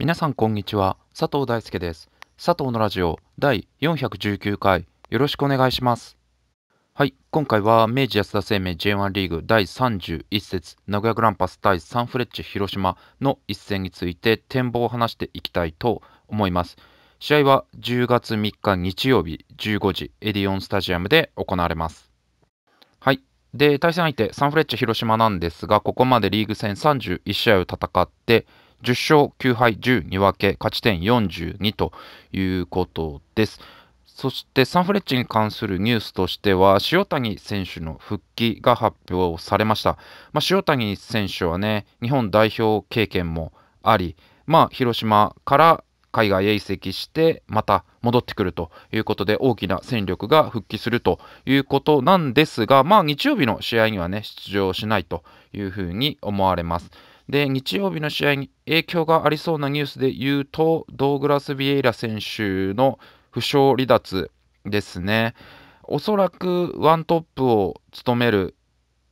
皆さんこんにちは佐藤大輔です佐藤のラジオ第419回よろしくお願いしますはい今回は明治安田生命 J1 リーグ第31節名古屋グランパス対サンフレッチェ広島の一戦について展望を話していきたいと思います試合は10月3日日曜日15時エディオンスタジアムで行われますはいで対戦相手サンフレッチェ広島なんですがここまでリーグ戦31試合を戦って10勝9敗12分け、勝ち点42ということです。そしてサンフレッチェに関するニュースとしては、塩谷選手の復帰が発表されました。まあ、塩谷選手はね、日本代表経験もあり、まあ、広島から海外へ移籍して、また戻ってくるということで、大きな戦力が復帰するということなんですが、まあ、日曜日の試合にはね、出場しないというふうに思われます。で、日曜日の試合に影響がありそうなニュースで言うと、ドーグラス・ビエイラ選手の負傷離脱ですね。おそらくワントップを務める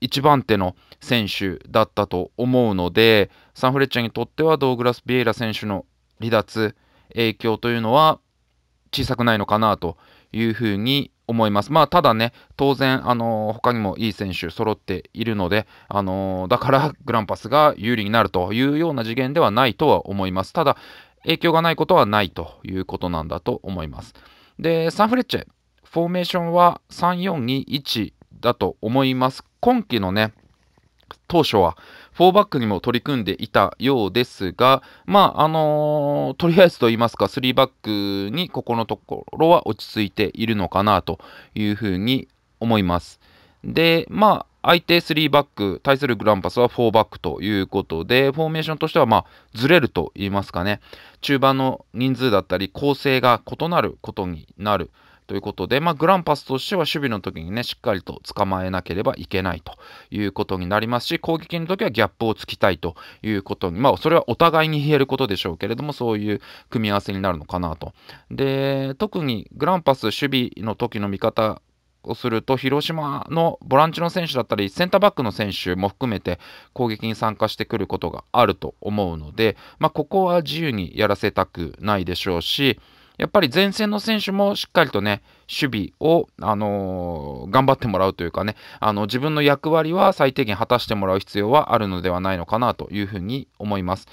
1番手の選手だったと思うので、サンフレッチャーにとってはドーグラス・ビエイラ選手の離脱影響というのは小さくないのかなというふうに思います。まあ、ただね、当然、あのー、他にもいい選手揃っているので、あのー、だから グランパスが有利になるというような次元ではないとは思います。ただ、影響がないことはないということなんだと思います。で、サンフレッチェ、フォーメーションは3、4、2、1だと思います。今季のね、当初は4バックにも取り組んでいたようですが、まあ、あのー、とりあえずと言いますか、3バックにここのところは落ち着いているのかなというふうに思います。で、まあ、相手3バック、対するグランパスは4バックということで、フォーメーションとしては、まあ、ずれると言いますかね、中盤の人数だったり、構成が異なることになる。ということで、まあ、グランパスとしては守備の時にね、しっかりと捕まえなければいけないということになりますし、攻撃の時はギャップをつきたいということに、まあ、それはお互いに言えることでしょうけれども、そういう組み合わせになるのかなと。で、特にグランパス守備の時の見方をすると広島のボランチの選手だったりセンターバックの選手も含めて攻撃に参加してくることがあると思うので、まあ、ここは自由にやらせたくないでしょうし、やっぱり前線の選手もしっかりとね、守備を、あのー、頑張ってもらうというかね、あの自分の役割は最低限果たしてもらう必要はあるのではないのかなというふうに思います。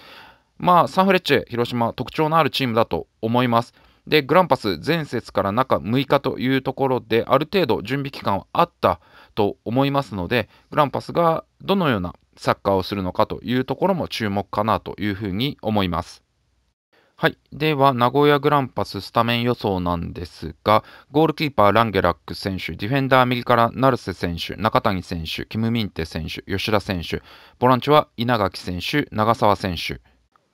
まあ、サンフレッチェ広島、特徴のあるチームだと思います。で、グランパス、前節から中6日というところで、ある程度準備期間はあったと思いますので、グランパスがどのようなサッカーをするのかというところも注目かなというふうに思います。はい。では、名古屋グランパススタメン予想なんですが、ゴールキーパー、ランゲラック選手、ディフェンダー、右から成瀬選手、中谷選手、キム・ミンテ選手、吉田選手、ボランチは稲垣選手、長澤選手。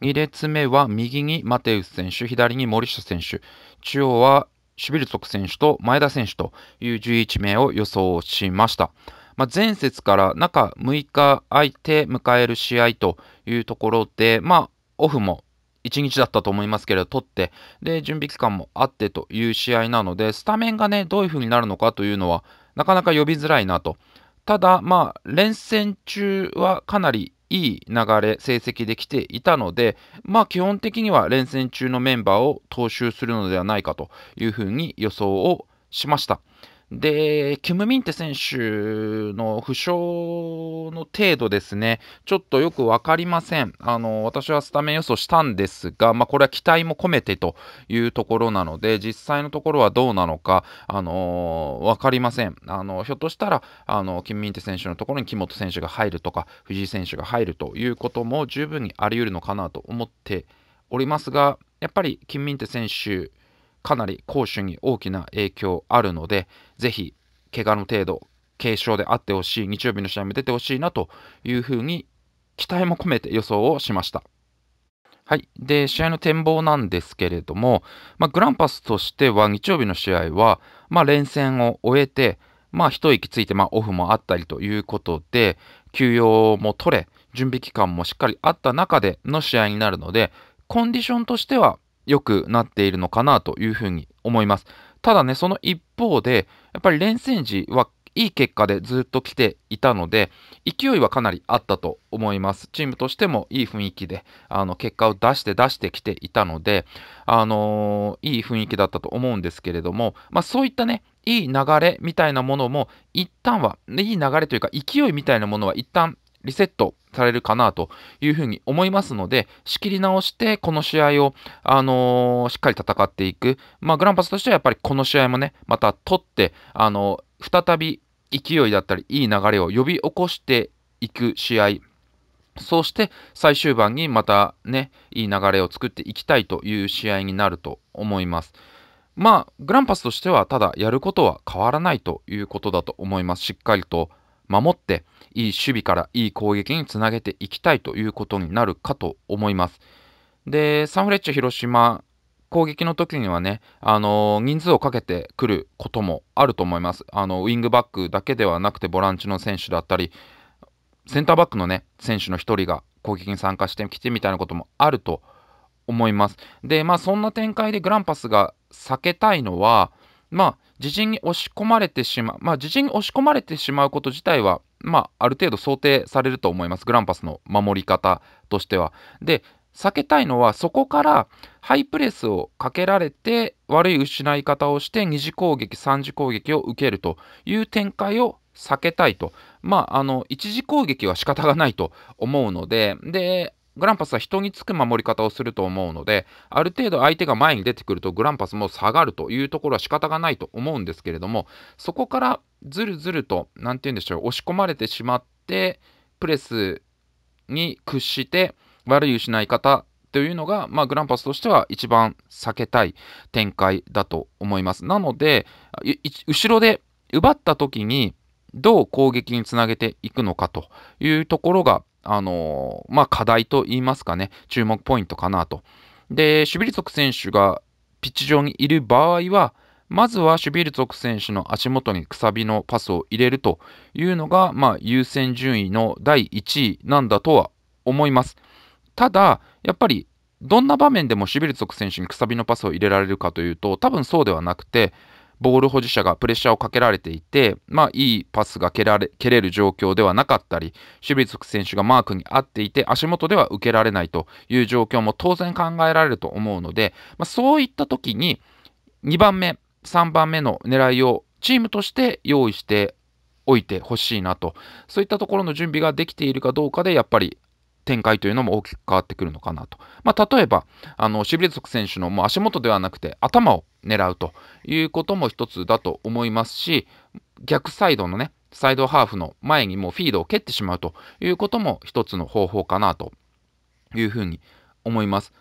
2列目は右にマテウス選手、左に森下選手、中央はシビルツォク選手と前田選手という11名を予想しました。まあ、前節から中6日空いて迎える試合というところで、まあ、オフも1日だったと思いますけれど、取って、で、準備期間もあってという試合なので、スタメンがね、どういう風になるのかというのは、なかなか呼びづらいなと。ただ、まあ、連戦中はかなりいい流れ、成績できていたので、まあ、基本的には連戦中のメンバーを踏襲するのではないかというふうに予想をしました。で、キム・ミンテ選手の負傷の程度ですね、ちょっとよく分かりません。あの、私はスタメン予想したんですが、まあ、これは期待も込めてというところなので、実際のところはどうなのか、あのー、分かりません。あの、ひょっとしたら、あの、キム・ミンテ選手のところに木本選手が入るとか、藤井選手が入るということも十分にあり得るのかなと思っておりますが、やっぱりキム・ミンテ選手、かなり攻守に大きな影響あるので、ぜひ怪我の程度、軽傷であってほしい、日曜日の試合も出てほしいなというふうに期待も込めて予想をしました。はい、で試合の展望なんですけれども、まあ、グランパスとしては日曜日の試合は、まあ、連戦を終えて、まあ、一息ついて、まあ、オフもあったりということで休養も取れ準備期間もしっかりあった中での試合になるのでコンディションとしては良くなっているのかなというふうに思います。ただね、その一方で、やっぱり連戦時はいい結果でずっと来ていたので、勢いはかなりあったと思います。チームとしてもいい雰囲気で、あの結果を出して出してきていたので、あのー、いい雰囲気だったと思うんですけれども、まあ、そういったね、いい流れみたいなものも、一旦は、いい流れというか、勢いみたいなものは一旦リセットされるかなというふうに思いますので、仕切り直して、この試合を、あのー、しっかり戦っていく。まあ、グランパスとしてはやっぱりこの試合もね、また取って、あのー、再び勢いだったり、いい流れを呼び起こしていく試合。そして最終盤にまたね、いい流れを作っていきたいという試合になると思います。まあ、グランパスとしてはただやることは変わらないということだと思います。しっかりと守って、いい守備からいい攻撃につなげていきたいということになるかと思います。で、サンフレッチェ広島、攻撃の時にはね、あのー、人数をかけてくることもあると思います。あの、ウィングバックだけではなくて、ボランチの選手だったり、センターバックのね、選手の1人が攻撃に参加してきてみたいなこともあると思います。で、まあ、そんな展開でグランパスが避けたいのは、まあ、自陣に押し込まれてしまう、まあ、自陣に押し込まれてしまうこと自体は、まあ、ある程度想定されると思います、グランパスの守り方としては。で、避けたいのは、そこからハイプレスをかけられて、悪い失い方をして、2次攻撃、3次攻撃を受けるという展開を避けたいと、まあ、あの一次攻撃は仕方がないと思うので、でグランパスは人につく守り方をすると思うので、ある程度相手が前に出てくるとグランパスも下がるというところは仕方がないと思うんですけれども、そこからずるずると、何て言うんでしょう、押し込まれてしまって、プレスに屈して悪い失い方というのが、まあ、グランパスとしては一番避けたい展開だと思います。なので、後ろで奪った時にどう攻撃につなげていくのかというところがあのまあ、課題といいますかね、注目ポイントかなと。で、守備力選手がピッチ上にいる場合は、まずはシュビルツォク選手の足元にくさびのパスを入れるというのが、まあ、優先順位の第1位なんだとは思います。ただ、やっぱりどんな場面でもシュビルツォク選手にくさびのパスを入れられるかというと、多分そうではなくて、ボール保持者がプレッシャーをかけられていて、まあ、いいパスが蹴られ蹴れる状況ではなかったり、守備つく選手がマークに合っていて、足元では受けられないという状況も当然考えられると思うので、まあ、そういった時に、2番目、3番目の狙いをチームとして用意しておいてほしいなと、そういったところの準備ができているかどうかで、やっぱり展開というのも大きく変わってくるのかなと。まあ、例えば、あのシビレク選手のもう足元ではなくて頭を狙うということも一つだと思いますし、逆サイドのね、サイドハーフの前にもうフィードを蹴ってしまうということも一つの方法かなというふうに思います。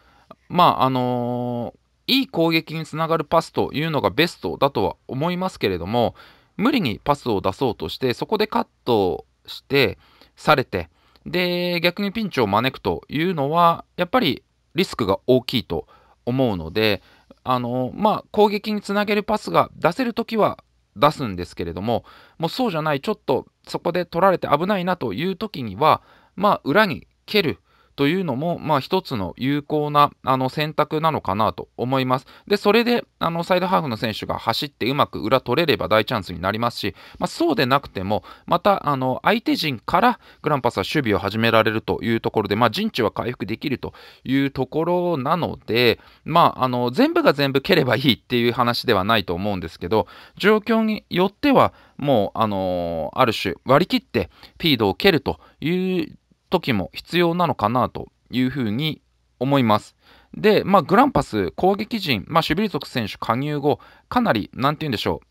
まあ、あのー、いい攻撃につながるパスというのがベストだとは思いますけれども、無理にパスを出そうとして、そこでカットして、されて、で、逆にピンチを招くというのは、やっぱりリスクが大きいと思うので、あのまあ、攻撃につなげるパスが出せるときは出すんですけれども、もうそうじゃない、ちょっとそこで取られて危ないなというときには、まあ、裏に蹴る。というのも、まあ、一つの有効なあの選択なのかなと思います。で、それであのサイドハーフの選手が走ってうまく裏取れれば大チャンスになりますし、まあ、そうでなくても、またあの相手陣からグランパスは守備を始められるというところで、まあ、陣地は回復できるというところなので、まあ、あの全部が全部蹴ればいいっていう話ではないと思うんですけど、状況によっては、もう、あのー、ある種割り切ってフィードを蹴るという時も必要なのかなというふうに思います。で、まあ、グランパス、攻撃陣、まあ、守備族選手加入後、かなり、なんて言うんでしょ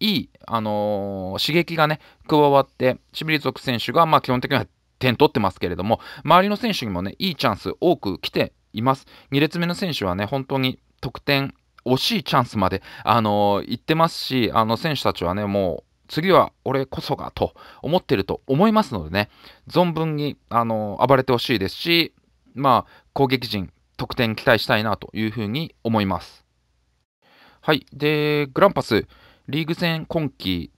う、いい、あのー、刺激がね、加わって、シビリ族選手が、まあ、基本的には点取ってますけれども、周りの選手にもね、いいチャンス多く来ています。2列目の選手はね、本当に得点、惜しいチャンスまで、あのー、行ってますし、あの、選手たちはね、もう、次は俺こそがと思ってると思いますのでね、存分に、あの暴れてほしいですし、まあ、攻撃陣、得点期待したいなというふうに思います。はい。で、グランパス、リーグ戦今季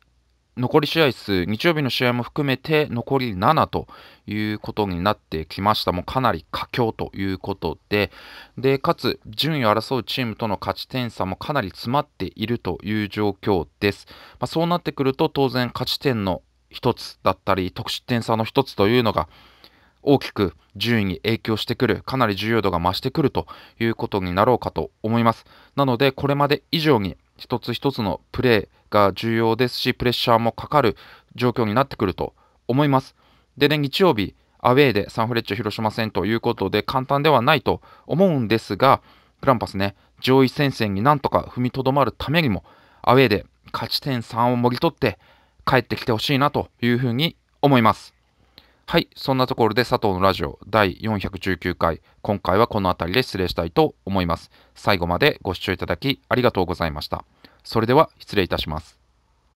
残り試合数、日曜日の試合も含めて残り7ということになってきました。もうかなり佳境ということで、で、かつ順位を争うチームとの勝ち点差もかなり詰まっているという状況です。まあ、そうなってくると当然勝ち点の1つだったり、得失点差の1つというのが大きく順位に影響してくる、かなり重要度が増してくるということになろうかと思います。なので、これまで以上に一つ一つのプレーが重要ですし、プレッシャーもかかる状況になってくると思います。でね、日曜日、アウェーでサンフレッチェ広島戦ということで、簡単ではないと思うんですが、グランパスね、上位戦線になんとか踏みとどまるためにも、アウェーで勝ち点3をもぎ取って帰ってきてほしいなというふうに思います。はい、そんなところで佐藤のラジオ第419回、今回はこの辺りで失礼したいと思います。最後までご視聴いただきありがとうございました。それでは失礼いたします。